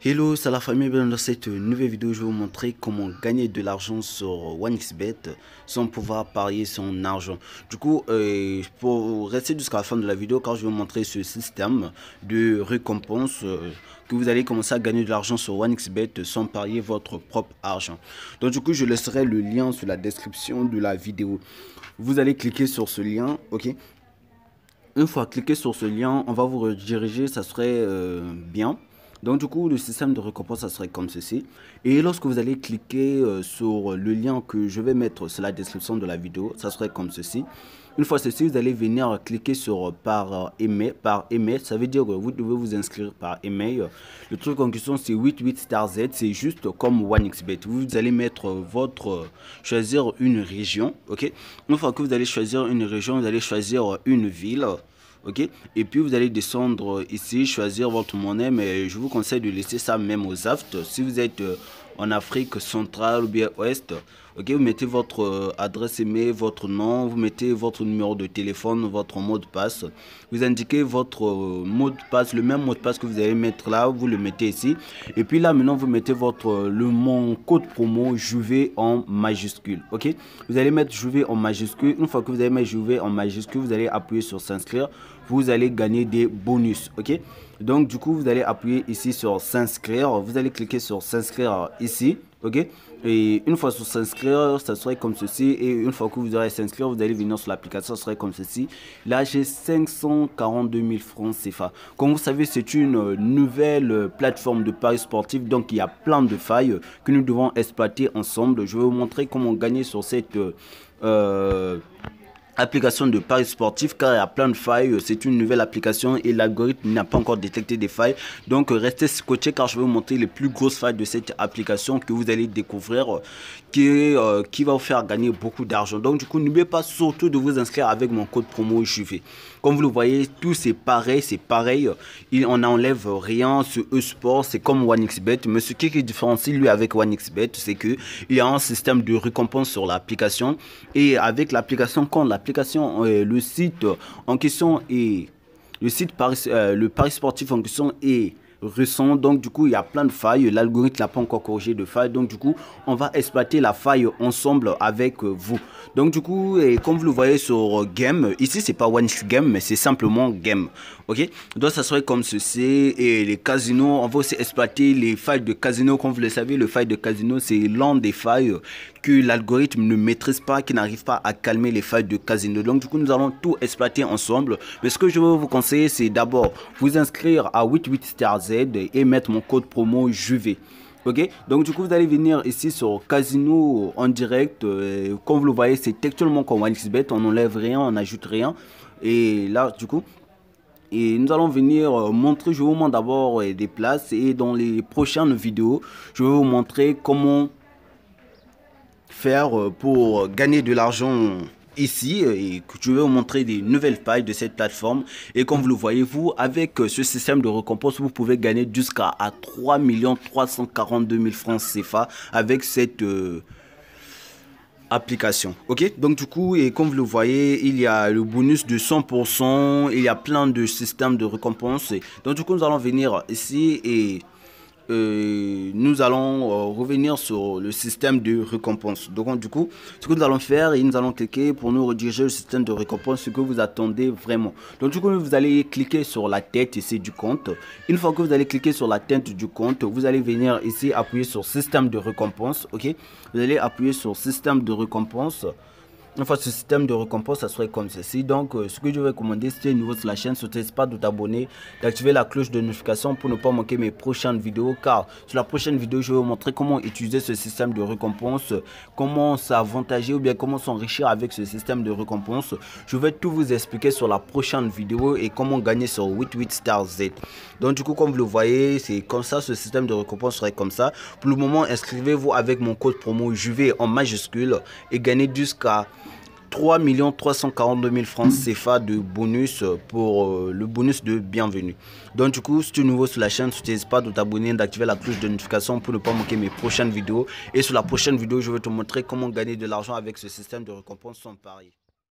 Hello, salut la famille. Dans cette nouvelle vidéo, je vais vous montrer comment gagner de l'argent sur 1xbet sans pouvoir parier son argent. Du coup, euh, pour rester jusqu'à la fin de la vidéo, car je vais vous montrer ce système de récompense euh, que vous allez commencer à gagner de l'argent sur 1xbet sans parier votre propre argent. Donc, du coup, je laisserai le lien sur la description de la vidéo. Vous allez cliquer sur ce lien, ok Une fois cliqué sur ce lien, on va vous rediriger, ça serait euh, bien donc du coup, le système de récompense, ça serait comme ceci. Et lorsque vous allez cliquer euh, sur euh, le lien que je vais mettre sur la description de la vidéo, ça serait comme ceci. Une fois ceci, vous allez venir cliquer sur euh, par email, par email. Ça veut dire que vous devez vous inscrire par email. Le truc en question, c'est 88 Star Z. C'est juste comme OneXBet. Vous allez mettre votre, choisir une région, ok. Une fois que vous allez choisir une région, vous allez choisir une ville ok et puis vous allez descendre ici choisir votre monnaie mais je vous conseille de laisser ça même aux aft si vous êtes euh, Afrique centrale ou bien ouest. Ok, vous mettez votre euh, adresse email, votre nom, vous mettez votre numéro de téléphone, votre mot de passe. Vous indiquez votre euh, mot de passe, le même mot de passe que vous allez mettre là, vous le mettez ici. Et puis là maintenant, vous mettez votre euh, le mon code promo JUV en majuscule. Ok, vous allez mettre JUV en majuscule. Une fois que vous avez mis JUV en majuscule, vous allez appuyer sur s'inscrire. Vous allez gagner des bonus. Ok, donc du coup, vous allez appuyer ici sur s'inscrire. Vous allez cliquer sur s'inscrire ici ici. Ok Et une fois s'inscrire, ça serait comme ceci. Et une fois que vous aurez s'inscrire, vous allez venir sur l'application, ça serait comme ceci. Là, j'ai 542 000 francs CFA. Comme vous savez, c'est une euh, nouvelle euh, plateforme de paris sportifs. Donc, il y a plein de failles euh, que nous devons exploiter ensemble. Je vais vous montrer comment gagner sur cette. Euh, application de paris sportif car il y a plein de failles. Euh, c'est une nouvelle application et l'algorithme n'a pas encore détecté des failles. Donc euh, restez scotché car je vais vous montrer les plus grosses failles de cette application que vous allez découvrir euh, qui, qui va vous faire gagner beaucoup d'argent. Donc du coup n'oubliez pas surtout de vous inscrire avec mon code promo JV. Comme vous le voyez, tout c'est pareil, c'est pareil. Il, on enlève rien sur sport c'est comme OneXBet. Mais ce qui, différent différencie lui avec OneXBet, c'est que il y a un système de récompense sur l'application. Et avec l'application, quand l'application l'application, euh, le site en question est, le site Paris, euh, le Paris sportif en question est récent. Donc, du coup, il y a plein de failles. L'algorithme n'a pas encore corrigé de failles. Donc, du coup, on va exploiter la faille ensemble avec euh, vous. Donc, du coup, et comme vous le voyez sur euh, game, ici, c'est pas one game, mais c'est simplement game. Ok Donc, ça serait comme ceci. Et les casinos, on va aussi exploiter les failles de casino. Comme vous le savez, le faille de casino, c'est l'un des failles que l'algorithme ne maîtrise pas, qui n'arrive pas à calmer les failles de casino. Donc, du coup, nous allons tout exploiter ensemble. Mais ce que je veux vous conseiller, c'est d'abord vous inscrire à 88 stars et mettre mon code promo JUV. ok donc du coup vous allez venir ici sur casino en direct euh, comme vous le voyez c'est actuellement comme OneXBet on enlève rien on ajoute rien et là du coup et nous allons venir euh, montrer je vous montre d'abord euh, des places et dans les prochaines vidéos je vais vous montrer comment faire pour gagner de l'argent ici euh, et que je vais vous montrer des nouvelles pages de cette plateforme. Et comme vous le voyez, vous, avec euh, ce système de récompense, vous pouvez gagner jusqu'à 3 342 000 francs CFA avec cette... Euh, application. Ok, donc du coup, et comme vous le voyez, il y a le bonus de 100%, il y a plein de systèmes de récompenses. Donc du coup, nous allons venir ici et euh, nous allons euh, revenir sur le système de récompense. Donc du coup, ce que nous allons faire, et nous allons cliquer pour nous rediriger le système de récompense, ce que vous attendez vraiment. Donc du coup, vous allez cliquer sur la tête ici du compte. Une fois que vous allez cliquer sur la tête du compte, vous allez venir ici appuyer sur système de récompense. Ok, vous allez appuyer sur système de récompense. Enfin, ce système de récompense, ça serait comme ceci. Donc, euh, ce que je vais commander, si tu es nouveau sur la chaîne, n'hésite pas de t'abonner, d'activer la cloche de notification pour ne pas manquer mes prochaines vidéos. Car sur la prochaine vidéo, je vais vous montrer comment utiliser ce système de récompense, comment s'avantager ou bien comment s'enrichir avec ce système de récompense. Je vais tout vous expliquer sur la prochaine vidéo et comment gagner sur 88 Star Z. Donc, du coup, comme vous le voyez, c'est comme ça, ce système de récompense serait comme ça. Pour le moment, inscrivez-vous avec mon code promo JUV en majuscule et gagnez jusqu'à 3 342 000 francs hmm. CFA de bonus pour euh, le bonus de bienvenue. Donc du coup, si tu es nouveau sur la chaîne, n'hésite pas à t'abonner, et d'activer la cloche de notification pour ne pas manquer mes prochaines vidéos. Et sur la prochaine vidéo, je vais te montrer comment gagner de l'argent avec ce système de récompense sans pari.